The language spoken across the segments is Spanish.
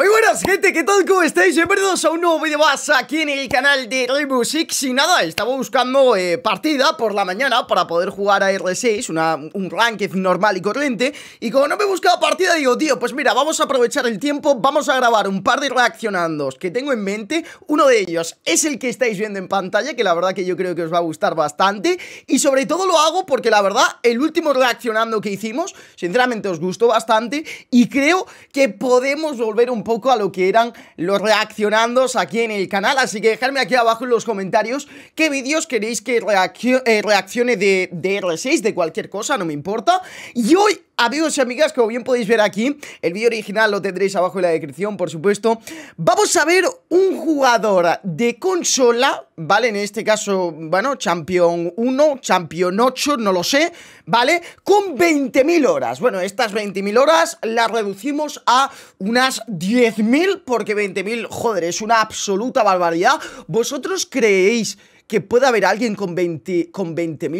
Muy buenas gente, ¿qué tal? ¿Cómo estáis? Bienvenidos a un nuevo vídeo más aquí en el canal de Rainbow Six Y nada, estaba buscando eh, partida por la mañana para poder jugar a R6 Un ranked normal y corriente Y como no me he buscado partida digo, tío, pues mira, vamos a aprovechar el tiempo Vamos a grabar un par de reaccionandos que tengo en mente Uno de ellos es el que estáis viendo en pantalla Que la verdad que yo creo que os va a gustar bastante Y sobre todo lo hago porque la verdad, el último reaccionando que hicimos Sinceramente os gustó bastante Y creo que podemos volver un poco a lo que eran los reaccionandos aquí en el canal, así que dejadme aquí abajo en los comentarios qué vídeos queréis que eh, reaccione de, de R6, de cualquier cosa, no me importa. Y hoy amigos y amigas, como bien podéis ver aquí, el vídeo original lo tendréis abajo en la descripción, por supuesto. Vamos a ver un jugador de consola, ¿vale? En este caso, bueno, Champion 1, Champion 8, no lo sé, ¿vale? Con 20.000 horas. Bueno, estas 20.000 horas las reducimos a unas 10.000, porque 20.000, joder, es una absoluta barbaridad. ¿Vosotros creéis que pueda haber alguien con 20.000 con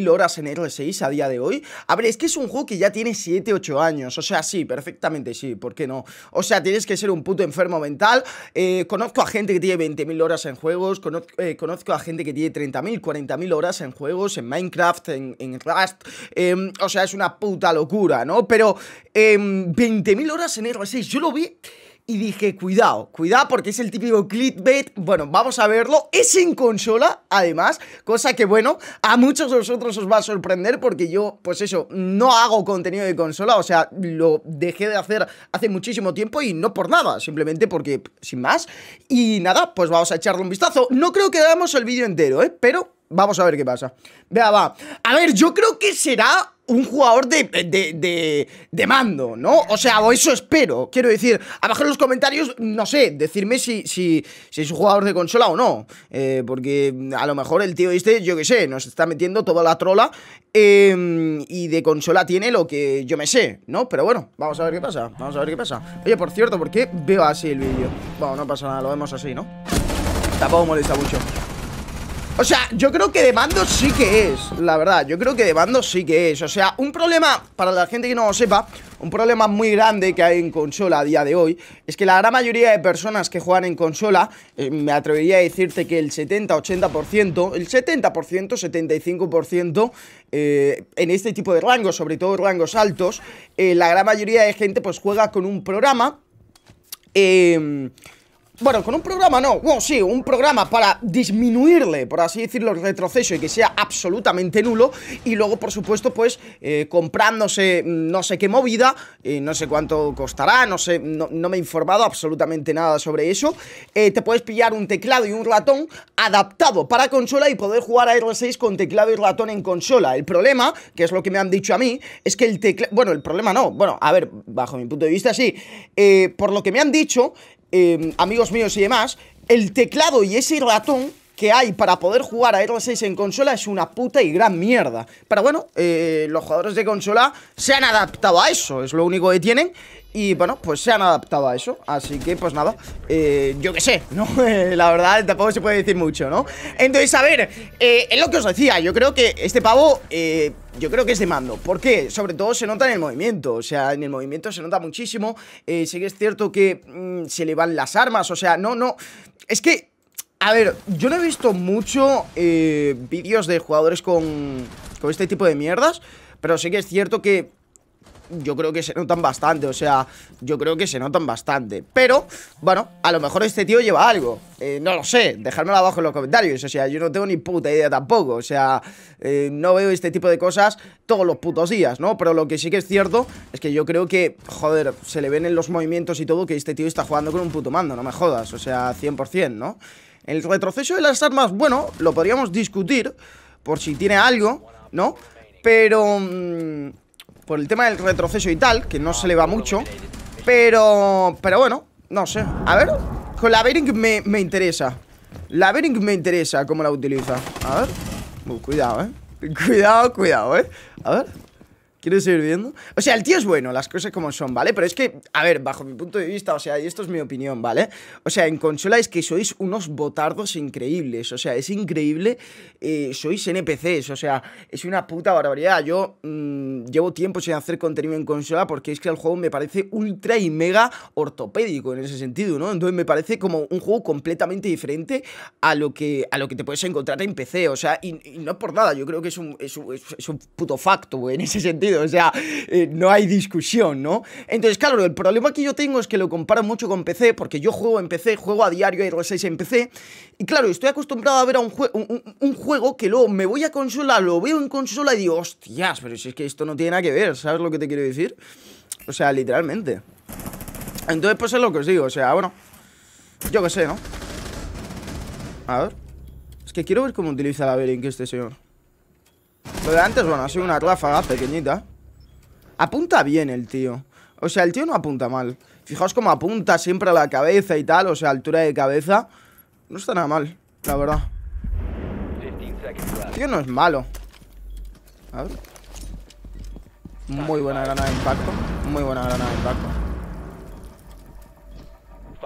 horas en R6 a día de hoy. A ver, es que es un juego que ya tiene 7, 8 años. O sea, sí, perfectamente sí, ¿por qué no? O sea, tienes que ser un puto enfermo mental. Eh, conozco a gente que tiene 20.000 horas en juegos, eh, conozco, a gente que tiene 30.000, 40.000 horas en juegos, en Minecraft, en, en Rust. Em, o sea, es una puta locura, ¿no? Pero 20.000 em, horas en R6, yo lo vi y dije, cuidado, cuidado porque es el típico clickbait. Bueno, vamos a verlo. Es en consola, además, cosa que, bueno, a muchos de vosotros os va a sorprender porque yo, pues eso, no hago contenido de consola, o sea, lo dejé de hacer hace muchísimo tiempo y no por nada, simplemente porque, sin más. Y nada, pues vamos a echarle un vistazo. No creo que veamos el vídeo entero, ¿eh? Pero... Vamos a ver qué pasa. Vea, va. A ver, yo creo que será un jugador de, de, de, de, mando, ¿no? O sea, o eso espero. Quiero decir, abajo en los comentarios, no sé, decirme si, si, si es un jugador de consola o no. Eh, porque a lo mejor el tío este, yo qué sé, nos está metiendo toda la trola eh, y de consola tiene lo que yo me sé, ¿no? Pero bueno, vamos a ver qué pasa, vamos a ver qué pasa. Oye, por cierto, ¿por qué veo así el vídeo? Bueno, no pasa nada, lo vemos así, ¿no? Tampoco molesta mucho. O sea, yo creo que de mando sí que es La verdad, yo creo que de mando sí que es O sea, un problema, para la gente que no lo sepa Un problema muy grande que hay en consola a día de hoy Es que la gran mayoría de personas que juegan en consola eh, Me atrevería a decirte que el 70-80% El 70%, 75% eh, En este tipo de rangos, sobre todo rangos altos eh, La gran mayoría de gente pues juega con un programa eh bueno, con un programa no, bueno, sí, un programa para disminuirle, por así decirlo, el retroceso y que sea absolutamente nulo y luego, por supuesto, pues eh, comprándose mm, no sé qué movida, eh, no sé cuánto costará, no sé, no, me he informado absolutamente nada sobre eso, eh, te puedes pillar un teclado y un ratón adaptado para consola y poder jugar a R6 con teclado y ratón en consola. El problema, que es lo que me han dicho a mí, es que el teclado, bueno, el problema no, bueno, a ver, bajo mi punto de vista sí, por lo que me han dicho Em, amigos míos y demás, el teclado y ese ratón que hay para poder jugar a r 6 en consola es una puta y gran mierda. Pero bueno, eh, los jugadores de consola se han adaptado a eso, es lo único que tienen. Y bueno, pues se han adaptado a eso Así que pues nada, eh, yo qué sé ¿no? Eh, la verdad tampoco se puede decir mucho, ¿no? Entonces, a ver, eh, es lo que os decía Yo creo que este pavo, yo creo que es de mando ¿Por qué? Sobre todo se nota en el movimiento O sea, en el movimiento se nota muchísimo Sí que es cierto que mm, se le van las armas O sea, no, no Es que, a ver, yo no he visto mucho vídeos de jugadores con, con este tipo de mierdas Pero sí que es cierto que yo creo que se notan bastante, o sea, yo creo que se notan bastante. Pero, bueno, a lo mejor este tío lleva algo. Eh, no lo sé, dejármelo abajo en los comentarios. O sea, yo no tengo ni puta idea tampoco. O sea, eh, no veo este tipo de cosas todos los putos días, ¿no? Pero lo que sí que es cierto es que yo creo que, joder, se le ven en los movimientos y todo que este tío está jugando con un puto mando, no me jodas. O sea, 100%, ¿no? El retroceso de las armas, bueno, lo podríamos discutir por si tiene algo, ¿no? Pero... Mm, por el tema del retroceso y tal, que no se le va mucho Pero... Pero bueno, no sé A ver, con la Bering me, interesa La Bering me interesa cómo la utiliza A ver, cuidado, eh Cuidado, cuidado, eh A ver ¿Quieres seguir viendo? O sea, el tío es bueno, las cosas como son, ¿vale? Pero es que, a ver, bajo mi punto de vista, o sea, y esto es mi opinión, ¿vale? O sea, en consola es que sois unos botardos increíbles, o sea, es increíble, eh, sois NPCs, o sea, es una puta barbaridad. Yo mm, llevo tiempo sin hacer contenido en consola porque es que el juego me parece ultra y mega ortopédico en ese sentido, ¿no? Entonces me parece como un juego completamente diferente a lo que, a lo que te puedes encontrar en PC, o sea, y, no por nada, yo creo que es un, es un, es un puto facto, güey, en ese sentido o sea, eh, no hay discusión, ¿no? Entonces, claro, el problema que yo tengo es que lo comparo mucho con PC, porque yo juego en PC, juego a diario Hero 6 en PC, y claro, estoy acostumbrado a ver a un, un, juego que luego me voy a consola, lo veo en consola y digo, hostias, pero si es que esto no tiene nada que ver, ¿sabes lo que te quiero decir? O sea, literalmente. Entonces, pues es lo que os digo, o sea, bueno, yo qué sé, ¿no? A ver. Es que quiero ver cómo utiliza la Belink este señor. Lo de antes, bueno, ha sido una ráfaga pequeñita. Apunta bien el tío. O sea, el tío no apunta mal. Fijaos cómo apunta siempre a la cabeza y tal, o sea, altura de cabeza. No está nada mal, la verdad. El tío no es malo. A ver. Muy buena granada de impacto. Muy buena granada de impacto.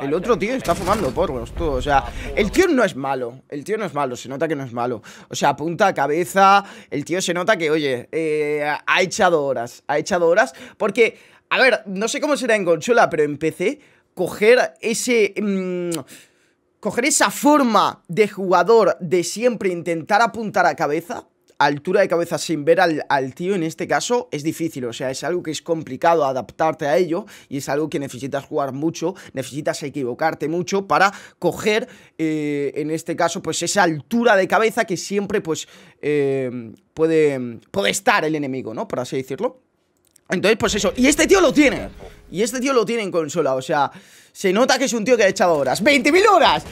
El otro tío está fumando porros, tú, O sea, el tío no es malo. El tío no es malo, se nota que no es malo. O sea, apunta a cabeza. El tío se nota que, oye, eh, ha echado horas. Ha echado horas. Porque, a ver, no sé cómo será en consola, pero empecé coger ese. Mm, coger esa forma de jugador de siempre intentar apuntar a cabeza altura de cabeza sin ver al, tío en este caso es difícil, o sea, es algo que es complicado adaptarte a ello y es algo que necesitas jugar mucho, necesitas equivocarte mucho para coger, eh, en este caso, pues esa altura de cabeza que siempre pues eh, puede, puede estar el enemigo, ¿no? Por así decirlo. Entonces, pues eso, y este tío lo tiene Y este tío lo tiene en consola, o sea Se nota que es un tío que ha echado horas ¡20.000 horas!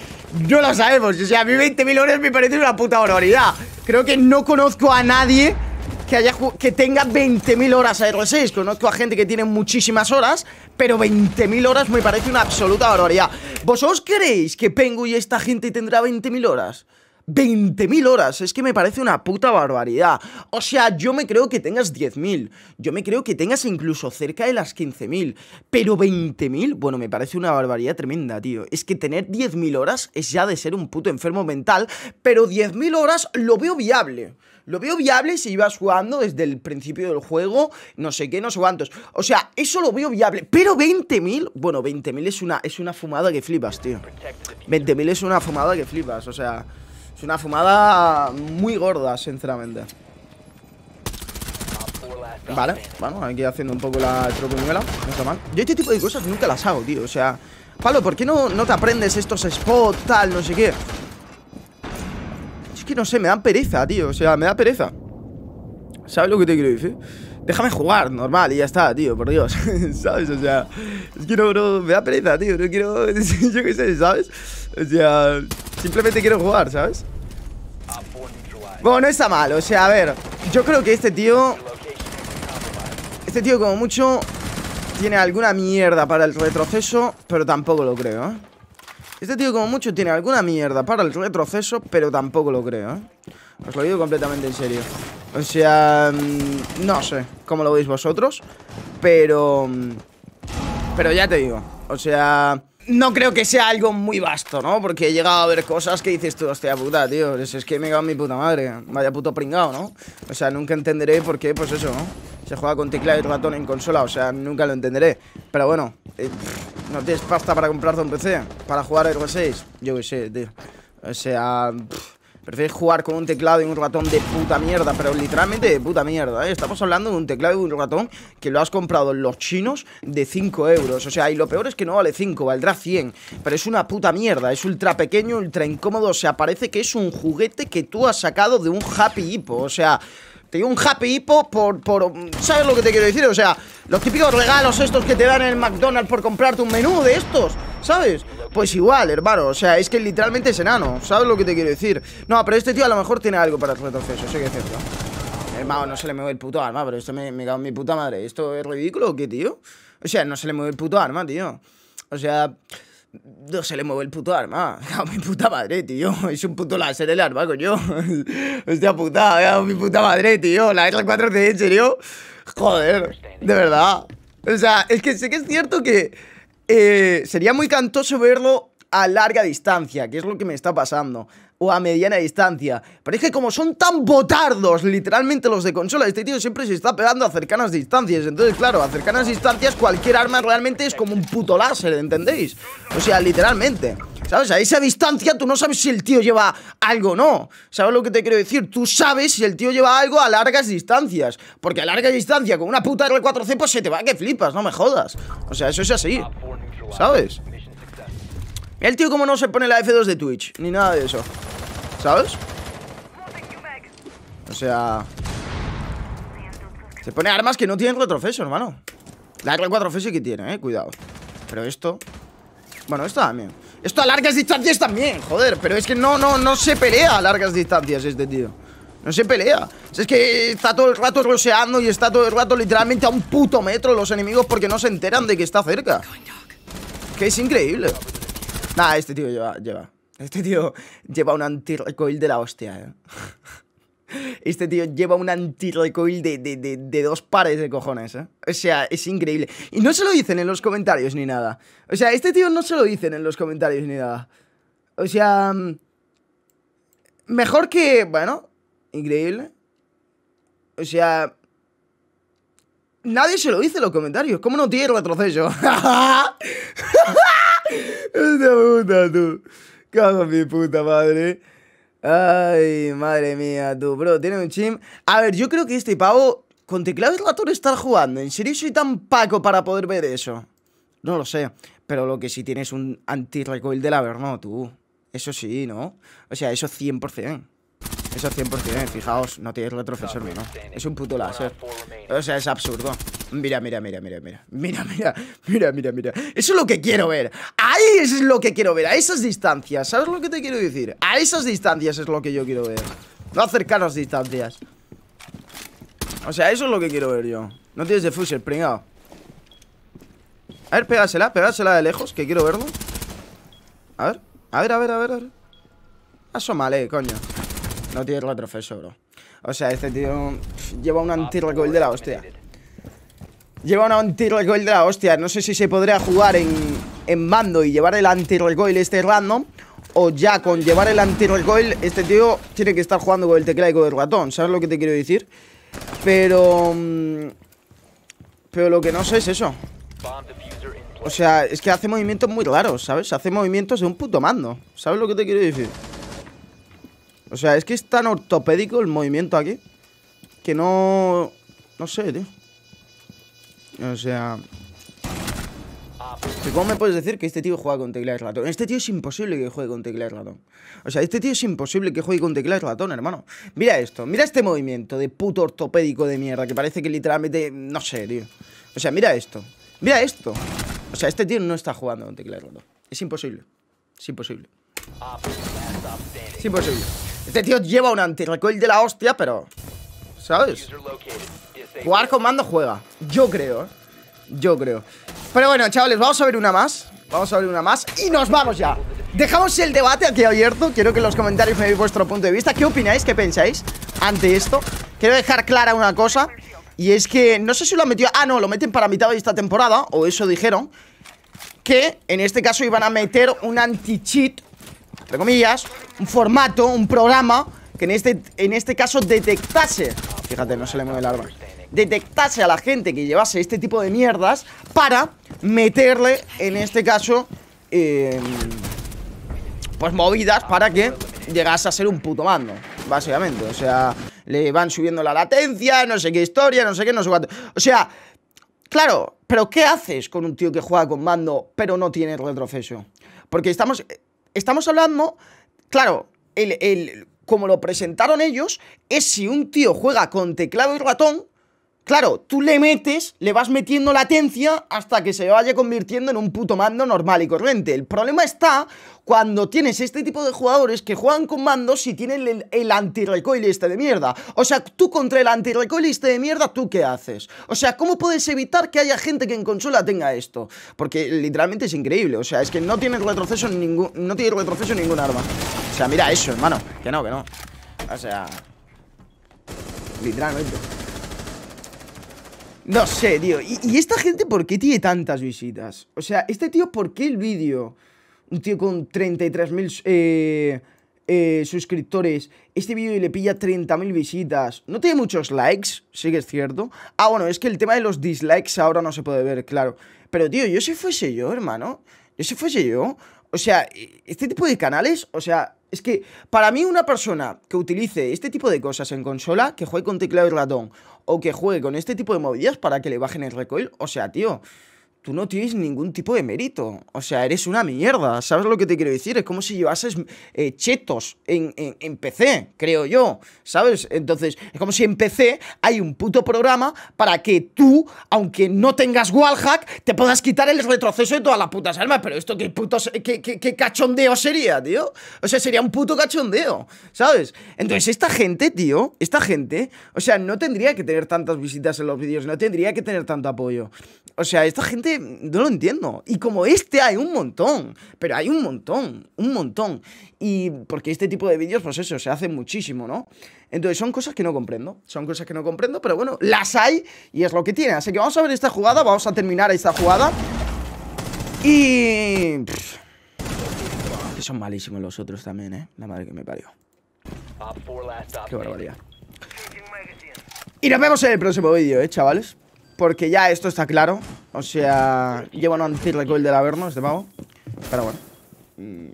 yo lo sabemos, o sea, a mí 20.000 horas me parece una puta barbaridad Creo que no conozco a nadie que, haya que tenga 20.000 horas a r 6 Conozco a gente que tiene muchísimas horas Pero 20.000 horas me parece una absoluta barbaridad ¿Vosotros creéis que Pengu y esta gente tendrá 20.000 horas? 20.000 horas, es que me parece una puta barbaridad. O sea, yo me creo que tengas 10.000, yo me creo que tengas incluso cerca de las 15.000, pero 20.000, bueno, me parece una barbaridad tremenda, tío. Es que tener 10.000 horas es ya de ser un puto enfermo mental, pero 10.000 horas lo veo viable. Lo veo viable si ibas jugando desde el principio del juego, no sé qué, no sé cuántos. O sea, eso lo veo viable, pero 20.000, bueno, 20.000 es una, es una fumada que flipas, tío. 20.000 es una fumada que flipas, o sea una fumada muy gorda, sinceramente. Vale, bueno, aquí haciendo un poco la trocuñuela, no está mal. Yo este tipo de cosas nunca las hago, tío, o sea... Pablo, ¿por qué no, no te aprendes estos spots, tal, no sé qué? Es que no sé, me dan pereza, tío, o sea, me da pereza. ¿Sabes lo que te quiero decir? Déjame jugar, normal, y ya está, tío, por Dios. ¿Sabes? O sea, es que no, bro, me da pereza, tío, no quiero, yo qué sé, ¿sabes? O sea, simplemente quiero jugar, ¿sabes? Bueno, no está mal, o sea, a ver Yo creo que este tío Este tío como mucho Tiene alguna mierda para el retroceso Pero tampoco lo creo, ¿eh? Este tío como mucho tiene alguna mierda para el retroceso Pero tampoco lo creo, ¿eh? Os lo digo completamente en serio O sea, mm, no sé Cómo lo veis vosotros Pero... Mm, pero ya te digo O sea no creo que sea algo muy vasto, ¿no? Porque he llegado a ver cosas que dices tú, hostia puta, tío, es que me he mi puta madre, vaya puto pringado, ¿no? O sea, nunca entenderé por qué, pues eso, ¿no? Se juega con teclado y ratón en consola, o sea, nunca lo entenderé. Pero bueno, eh, no tienes pasta para comprarte un PC, para jugar a r 6, yo qué sé, tío. O sea... Prefieres jugar con un teclado y un ratón de puta mierda, pero literalmente de puta mierda, ¿eh? Estamos hablando de un teclado y un ratón que lo has comprado en los chinos de 5 euros. O sea, y lo peor es que no vale 5, valdrá 100. Pero es una puta mierda, es ultra pequeño, ultra incómodo. O sea, parece que es un juguete que tú has sacado de un Happy Hippo. O sea un happy hippo por, por... ¿Sabes lo que te quiero decir? O sea, los típicos regalos estos que te dan en el McDonald's por comprarte un menú de estos ¿Sabes? Pues igual, hermano O sea, es que literalmente es enano ¿Sabes lo que te quiero decir? No, pero este tío a lo mejor tiene algo para tu retroceso sí que es cierto Hermano, no se le mueve el puto arma Pero esto me, me cago en mi puta madre ¿Esto es ridículo o qué, tío? O sea, no se le mueve el puto arma, tío O sea no se le mueve el puto arma. A mi puta madre, tío. Es un puto láser el arma, coño. Hostia puta, a mi puta madre, tío. La R4C, en serio. Joder, de verdad. O sea, es que sé que es cierto que eh, sería muy cantoso verlo a larga distancia, que es lo que me está pasando a mediana distancia. Pero es que como son tan botardos, literalmente los de consola, este tío siempre se está pegando a cercanas distancias. Entonces, claro, a cercanas distancias cualquier arma realmente es como un puto láser, ¿entendéis? O sea, literalmente. ¿Sabes? A esa distancia tú no sabes si el tío lleva algo o no. ¿Sabes lo que te quiero decir? Tú sabes si el tío lleva algo a largas distancias. Porque a larga distancia con una puta R4C pues se te va que flipas, no me jodas. O sea, eso es así. ¿Sabes? El tío como no se pone la F2 de Twitch, ni nada de eso. ¿Sabes? O sea... Se pone armas que no tienen retroceso, hermano La R4 sí que tiene, eh, cuidado Pero esto... Bueno, esto también Esto a largas distancias también, joder Pero es que no, no, no se pelea a largas distancias este tío No se pelea Es que está todo el rato roceando Y está todo el rato literalmente a un puto metro Los enemigos porque no se enteran de que está cerca Que es increíble Nada, este tío lleva, lleva este tío lleva un anti de la hostia, ¿eh? Este tío lleva un anti de, de, dos pares de cojones, ¿eh? O sea, es increíble. Y no se lo dicen en los comentarios ni nada. O sea, este tío no se lo dicen en los comentarios ni nada. O sea... Mm, mejor que... Bueno, increíble. O sea... Nadie se lo dice en los comentarios. ¿Cómo no tiene retroceso? Esta tú. Cago mi puta madre. Ay, madre mía, tú, bro, tiene un chim. A ver, yo creo que este pavo con teclado y ratón torre jugando. ¿En serio soy tan paco para poder ver eso? No lo sé, pero lo que sí tienes un anti-recoil la Averno, tú. Eso sí, ¿no? O sea, eso 100%. Eso 100%, fijaos, no tienes retrocesor, ¿no? Es un puto láser. O sea, es absurdo. Mira, mira, mira, mira, mira. Mira, mira, mira, mira, mira. Eso es lo que quiero ver. Ahí es lo que quiero ver. A esas distancias. ¿Sabes lo que te quiero decir? A esas distancias es lo que yo quiero ver. No acercar las distancias. O sea, eso es lo que quiero ver yo. No tienes de fusil, pringao. A ver, pégasela, pégasela de lejos, que quiero verlo. A ver, a ver, a ver, a ver. A ver. Asomale, coño. No tienes retroceso, bro. O sea, este tío lleva un ah, antirrecoil pues, de la hostia. Lleva un anti-recoil de la hostia. No sé si se podría jugar en, en mando y llevar el anti-recoil este random. O ya con llevar el anti-recoil, este tío tiene que estar jugando con el teclado y con el ratón. ¿Sabes lo que te quiero decir? Pero... Mm, pero lo que no sé es eso. O sea, es que hace movimientos muy raros, ¿sabes? Hace movimientos de un puto mando. ¿Sabes lo que te quiero decir? O sea, es que es tan ortopédico el movimiento aquí. Que no... No sé, tío. O sea... ¿Cómo me puedes decir que este tío juega con tecla y ratón? Este tío es imposible que juegue con tecla ratón. O sea, este tío es imposible que juegue con teclas ratón, hermano. Mira esto, mira este movimiento de puto ortopédico de mierda que parece que literalmente... No sé, tío. O sea, mira esto. Mira esto. O sea, este tío no está jugando con tecla ratón. Es imposible. Es imposible. Es imposible. Este tío lleva un antirrecoil de la hostia, pero... ¿Sabes? Jugar con mando juega. Yo creo, ¿eh? Yo creo. Pero bueno, chavales, vamos a ver una más. Vamos a ver una más y nos vamos ya. Dejamos el debate aquí abierto. Quiero que en los comentarios me deis vuestro punto de vista. ¿Qué opináis? ¿Qué pensáis ante esto? Quiero dejar clara una cosa. Y es que no sé si lo metió. metido. Ah, no, lo meten para mitad de esta temporada. O eso dijeron. Que en este caso iban a meter un anti-cheat. Entre comillas. Un formato, un programa. Que en este, en este caso detectase. Fíjate, no se le mueve el arma detectase a la gente que llevase este tipo de mierdas para meterle, en este caso, em, pues movidas para que llegase a ser un puto mando, básicamente. O sea, le van subiendo la latencia, no sé qué historia, no sé qué, no sé cuánto. O sea, claro, pero ¿qué haces con un tío que juega con mando pero no tiene retroceso? Porque estamos, estamos hablando, claro, el, el, como lo presentaron ellos, es si un tío juega con teclado y ratón Claro, tú le metes, le vas metiendo latencia hasta que se vaya convirtiendo en un puto mando normal y corriente. El problema está cuando tienes este tipo de jugadores que juegan con mandos y tienen el, antirrecoil este de mierda. O sea, tú contra el antirrecoil este de mierda, ¿tú qué haces? O sea, ¿cómo puedes evitar que haya gente que en consola tenga esto? Porque literalmente es increíble. O sea, es que no tiene retroceso en ningún, no tiene retroceso en ningún arma. O sea, mira eso, hermano. Que no, que no. O sea... Literalmente. No sé, tío. ¿Y, esta gente por qué tiene tantas visitas? O sea, este tío, ¿por qué el vídeo? Un tío con 33.000 eh, eh, suscriptores. Este vídeo le pilla 30.000 visitas. No tiene muchos likes, sí que es cierto. Ah, bueno, es que el tema de los dislikes ahora no se puede ver, claro. Pero, tío, yo si fuese yo, hermano. Yo si fuese yo. O sea, este tipo de canales, o sea, es que para mí una persona que utilice este tipo de cosas en consola, que juegue con teclado y ratón, o que juegue con este tipo de movidas para que le bajen el recoil, o sea, tío, tú no tienes ningún tipo de mérito. O sea, eres una mierda. ¿Sabes lo que te quiero decir? Es como si llevases eh, chetos en, PC, creo yo. ¿Sabes? Entonces, es como si en PC hay un puto programa para que tú, aunque no tengas wallhack, te puedas quitar el retroceso de todas las putas armas. Pero esto, qué puto qué cachondeo sería, tío. O sea, sería un puto cachondeo, ¿sabes? Entonces, esta gente, tío, esta gente, o sea, no tendría que tener tantas visitas en los vídeos, no tendría que tener tanto apoyo. O sea, esta gente mm, no lo entiendo. Y como este hay un montón, pero hay un montón, un montón. Y porque este tipo de vídeos, pues eso, se hace muchísimo, ¿no? Entonces son cosas que no comprendo, son cosas que no comprendo, pero bueno, las hay y es lo que tiene. Así que vamos a ver esta jugada, vamos a terminar esta jugada. Y... son malísimos los otros también, ¿eh? La madre que me parió. Qué barbaridad. Y nos vemos en el próximo vídeo, ¿eh, chavales? Porque ya esto está claro. O sea, llevo no a decir recoil del Averno, este pavo. Pero bueno. Mm.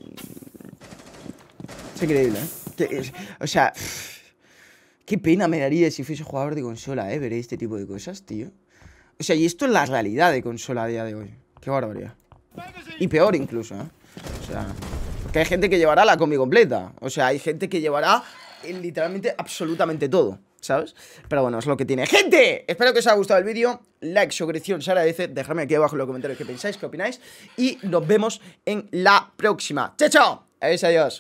Es increíble, ¿eh? O sea, qué pena me daría si fuese jugador de consola, ¿eh? Veré este tipo de cosas, tío. O sea, y esto es la realidad de consola a día de hoy. Qué barbaridad. Y peor incluso, ¿eh? O sea, que hay gente que llevará la combi completa. O sea, hay gente que llevará literalmente absolutamente todo. ¿sabes? Pero bueno, es lo que tiene. ¡Gente! Espero que os haya gustado el vídeo. Like, suscripción, se agradece. Dejadme aquí abajo en los comentarios qué pensáis, qué opináis. Y nos vemos en la próxima. ¡Chao, adiós.